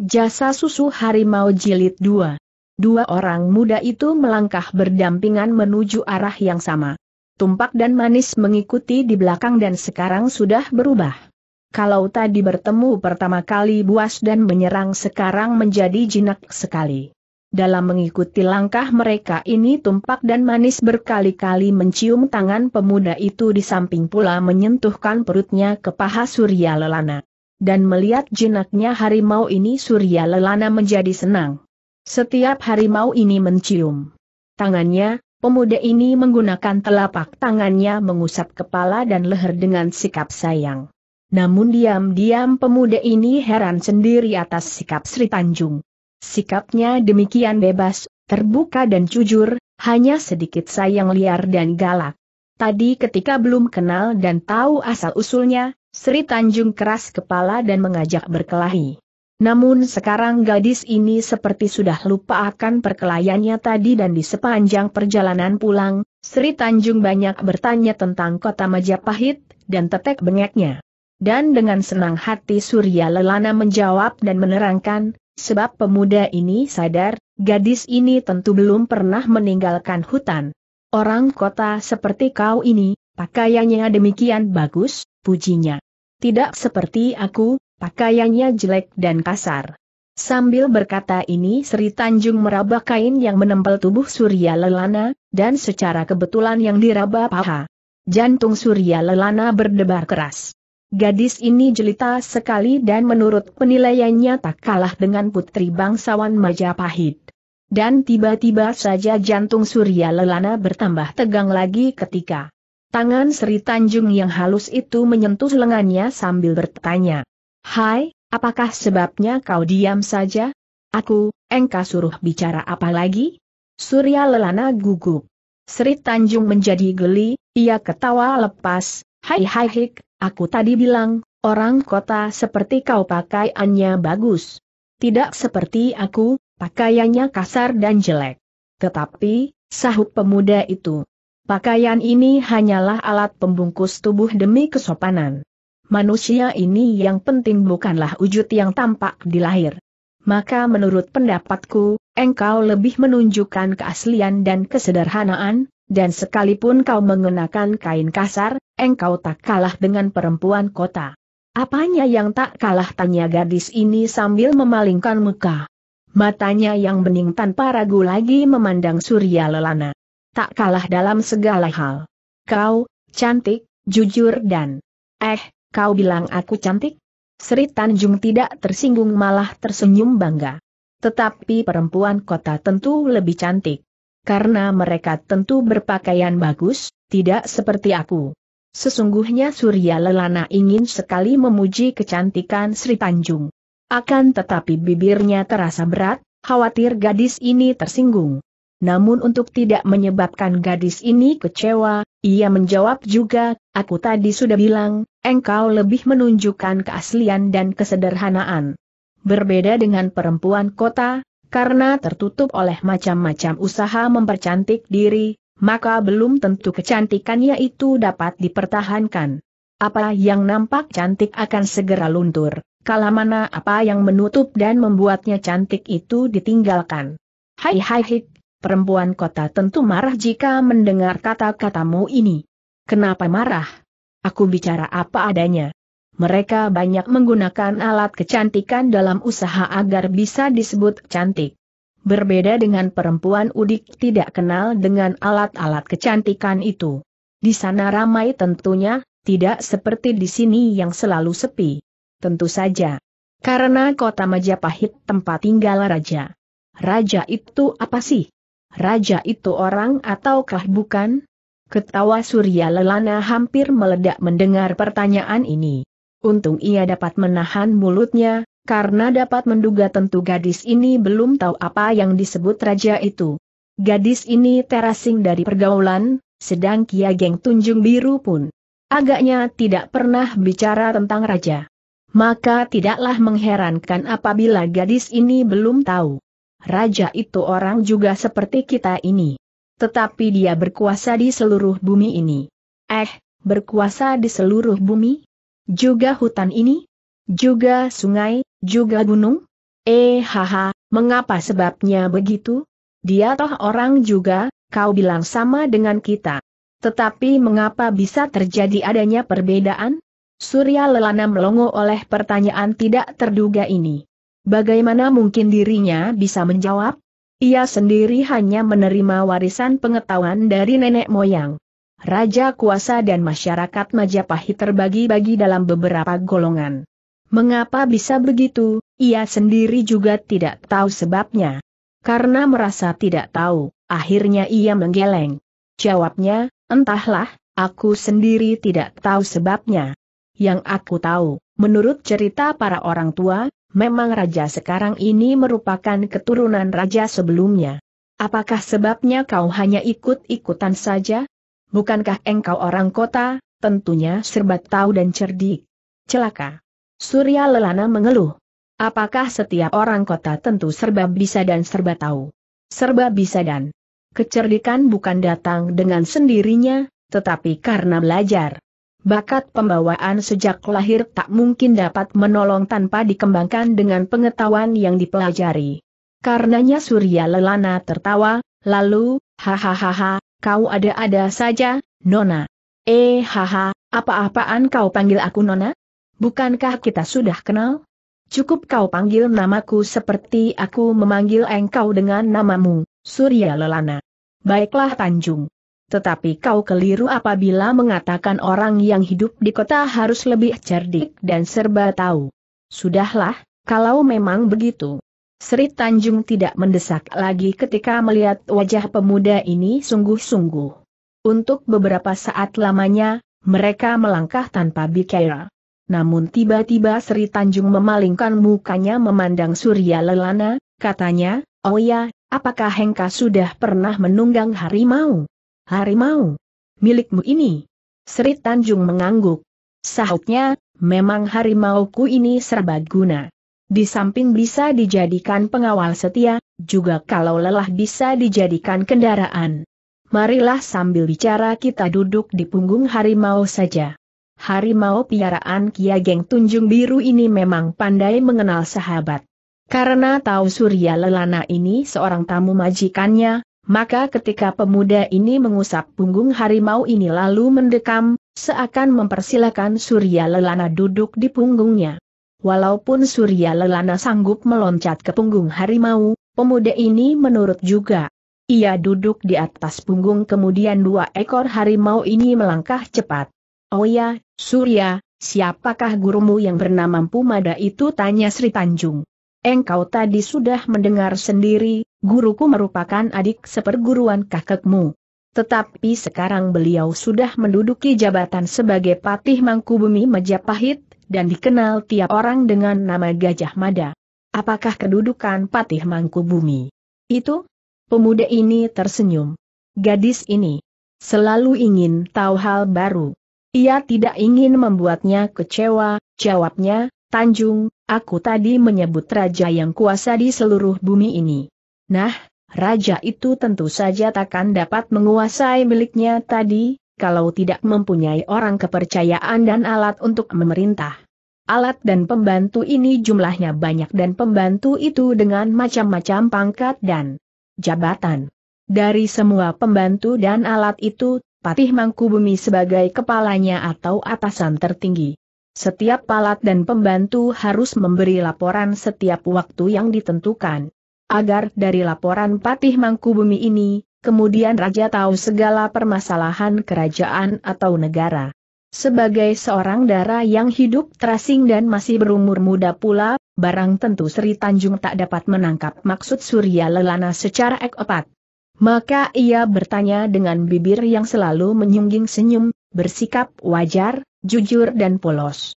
Jasa Susu Harimau Jilid 2. Dua orang muda itu melangkah berdampingan menuju arah yang sama. Tumpak dan Manis mengikuti di belakang dan sekarang sudah berubah. Kalau tadi bertemu pertama kali buas dan menyerang sekarang menjadi jinak sekali. Dalam mengikuti langkah mereka ini Tumpak dan Manis berkali-kali mencium tangan pemuda itu di samping pula menyentuhkan perutnya ke paha Surya Lelana dan melihat jinaknya harimau ini Surya Lelana menjadi senang. Setiap harimau ini mencium tangannya, pemuda ini menggunakan telapak tangannya mengusap kepala dan leher dengan sikap sayang. Namun diam-diam pemuda ini heran sendiri atas sikap Sri Tanjung. Sikapnya demikian bebas, terbuka dan jujur, hanya sedikit sayang liar dan galak. Tadi ketika belum kenal dan tahu asal-usulnya, Sri Tanjung keras kepala dan mengajak berkelahi. Namun sekarang gadis ini seperti sudah lupa akan perkelahiannya tadi dan di sepanjang perjalanan pulang, Sri Tanjung banyak bertanya tentang kota Majapahit, dan tetek bengeknya. Dan dengan senang hati Surya Lelana menjawab dan menerangkan, sebab pemuda ini sadar, gadis ini tentu belum pernah meninggalkan hutan. Orang kota seperti kau ini, pakaiannya demikian bagus, pujinya. Tidak seperti aku, pakaiannya jelek dan kasar. Sambil berkata ini Sri Tanjung meraba kain yang menempel tubuh Surya Lelana, dan secara kebetulan yang diraba paha. Jantung Surya Lelana berdebar keras. Gadis ini jelita sekali dan menurut penilaiannya tak kalah dengan putri bangsawan Majapahit. Dan tiba-tiba saja jantung Surya Lelana bertambah tegang lagi ketika Tangan Sri Tanjung yang halus itu menyentuh lengannya sambil bertanya. Hai, apakah sebabnya kau diam saja? Aku, engkau suruh bicara apa lagi? Surya Lelana gugup. Sri Tanjung menjadi geli, ia ketawa lepas, hai hai hik, aku tadi bilang, orang kota seperti kau pakaiannya bagus. Tidak seperti aku, pakaiannya kasar dan jelek. Tetapi, sahut pemuda itu, Pakaian ini hanyalah alat pembungkus tubuh demi kesopanan. Manusia ini yang penting bukanlah wujud yang tampak di lahir. Maka menurut pendapatku, engkau lebih menunjukkan keaslian dan kesederhanaan, dan sekalipun kau mengenakan kain kasar, engkau tak kalah dengan perempuan kota. Apanya yang tak kalah tanya gadis ini sambil memalingkan muka. Matanya yang bening tanpa ragu lagi memandang Surya Lelana tak kalah dalam segala hal. Kau, cantik, jujur dan... Eh, kau bilang aku cantik? Sri Tanjung tidak tersinggung malah tersenyum bangga. Tetapi perempuan kota tentu lebih cantik. Karena mereka tentu berpakaian bagus, tidak seperti aku. Sesungguhnya Surya Lelana ingin sekali memuji kecantikan Sri Tanjung. Akan tetapi bibirnya terasa berat, khawatir gadis ini tersinggung. Namun untuk tidak menyebabkan gadis ini kecewa, ia menjawab juga, aku tadi sudah bilang, engkau lebih menunjukkan keaslian dan kesederhanaan. Berbeda dengan perempuan kota, karena tertutup oleh macam-macam usaha mempercantik diri, maka belum tentu kecantikannya itu dapat dipertahankan. Apa yang nampak cantik akan segera luntur, kalau mana apa yang menutup dan membuatnya cantik itu ditinggalkan. Hai hai hik, perempuan kota tentu marah jika mendengar kata-katamu ini. Kenapa marah? Aku bicara apa adanya. Mereka banyak menggunakan alat kecantikan dalam usaha agar bisa disebut cantik. Berbeda dengan perempuan udik tidak kenal dengan alat-alat kecantikan itu. Di sana ramai tentunya, tidak seperti di sini yang selalu sepi. Tentu saja. Karena kota Majapahit tempat tinggal raja. Raja itu apa sih? Raja itu orang ataukah bukan? Ketawa Surya Lelana hampir meledak mendengar pertanyaan ini. Untung ia dapat menahan mulutnya, karena dapat menduga tentu gadis ini belum tahu apa yang disebut raja itu. Gadis ini terasing dari pergaulan, sedang Kia Geng Tunjung Biru pun agaknya tidak pernah bicara tentang raja. Maka tidaklah mengherankan apabila gadis ini belum tahu raja itu orang juga seperti kita ini. Tetapi dia berkuasa di seluruh bumi ini. Eh, berkuasa di seluruh bumi? Juga hutan ini? Juga sungai, juga gunung? Eh haha, mengapa sebabnya begitu? Dia toh orang juga, kau bilang sama dengan kita. Tetapi mengapa bisa terjadi adanya perbedaan? Surya Lelana melongo oleh pertanyaan tidak terduga ini. Bagaimana mungkin dirinya bisa menjawab? Ia sendiri hanya menerima warisan pengetahuan dari nenek moyang. Raja kuasa dan masyarakat Majapahit terbagi-bagi dalam beberapa golongan. Mengapa bisa begitu, ia sendiri juga tidak tahu sebabnya. Karena merasa tidak tahu, akhirnya ia menggeleng. Jawabnya, entahlah, aku sendiri tidak tahu sebabnya. Yang aku tahu, menurut cerita para orang tua, memang raja sekarang ini merupakan keturunan raja sebelumnya. Apakah sebabnya kau hanya ikut-ikutan saja? Bukankah engkau orang kota, tentunya serba tahu dan cerdik? Celaka. Surya Lelana mengeluh. Apakah setiap orang kota tentu serba bisa dan serba tahu? Serba bisa dan kecerdikan bukan datang dengan sendirinya, tetapi karena belajar. Bakat pembawaan sejak lahir tak mungkin dapat menolong tanpa dikembangkan dengan pengetahuan yang dipelajari. Karenanya Surya Lelana tertawa, lalu, hahaha, kau ada-ada saja, Nona. Eh haha, apa-apaan kau panggil aku Nona? Bukankah kita sudah kenal? Cukup kau panggil namaku seperti aku memanggil engkau dengan namamu, Surya Lelana. Baiklah Tanjung. Tetapi kau keliru apabila mengatakan orang yang hidup di kota harus lebih cerdik dan serba tahu. Sudahlah, kalau memang begitu. Sri Tanjung tidak mendesak lagi ketika melihat wajah pemuda ini sungguh-sungguh. Untuk beberapa saat lamanya, mereka melangkah tanpa bicara. Namun tiba-tiba Sri Tanjung memalingkan mukanya memandang Surya Lelana, katanya, Oh ya, apakah Hengka sudah pernah menunggang harimau? Harimau. Milikmu ini. Sri Tanjung mengangguk. Sahutnya, memang harimauku ini serba guna. Di samping bisa dijadikan pengawal setia, juga kalau lelah bisa dijadikan kendaraan. Marilah sambil bicara kita duduk di punggung harimau saja. Harimau piaraan Kia Geng Tunjung Biru ini memang pandai mengenal sahabat. Karena tahu Surya Lelana ini seorang tamu majikannya, maka ketika pemuda ini mengusap punggung harimau ini lalu mendekam, seakan mempersilahkan Surya Lelana duduk di punggungnya. Walaupun Surya Lelana sanggup meloncat ke punggung harimau, pemuda ini menurut juga. Ia duduk di atas punggung kemudian dua ekor harimau ini melangkah cepat. Oh ya, Surya, siapakah gurumu yang bernama Pumada itu tanya Sri Tanjung. Engkau tadi sudah mendengar sendiri, guruku merupakan adik seperguruan kakekmu. Tetapi sekarang beliau sudah menduduki jabatan sebagai Patih mangku bumi Majapahit, dan dikenal tiap orang dengan nama Gajah Mada. Apakah kedudukan Patih mangku bumi Itu? Pemuda ini tersenyum. Gadis ini selalu ingin tahu hal baru. Ia tidak ingin membuatnya kecewa, jawabnya, Tanjung, aku tadi menyebut raja yang kuasa di seluruh bumi ini. Nah, raja itu tentu saja takkan dapat menguasai miliknya tadi, kalau tidak mempunyai orang kepercayaan dan alat untuk memerintah. Alat dan pembantu ini jumlahnya banyak dan pembantu itu dengan macam-macam pangkat dan jabatan. Dari semua pembantu dan alat itu, Patih Mangkubumi sebagai kepalanya atau atasan tertinggi. Setiap alat dan pembantu harus memberi laporan setiap waktu yang ditentukan agar dari laporan Patih Mangkubumi ini, kemudian Raja tahu segala permasalahan kerajaan atau negara. Sebagai seorang dara yang hidup terasing dan masih berumur muda pula, barang tentu Sri Tanjung tak dapat menangkap maksud Surya Lelana secara ekopat. Maka ia bertanya dengan bibir yang selalu menyungging senyum, bersikap wajar, jujur dan polos.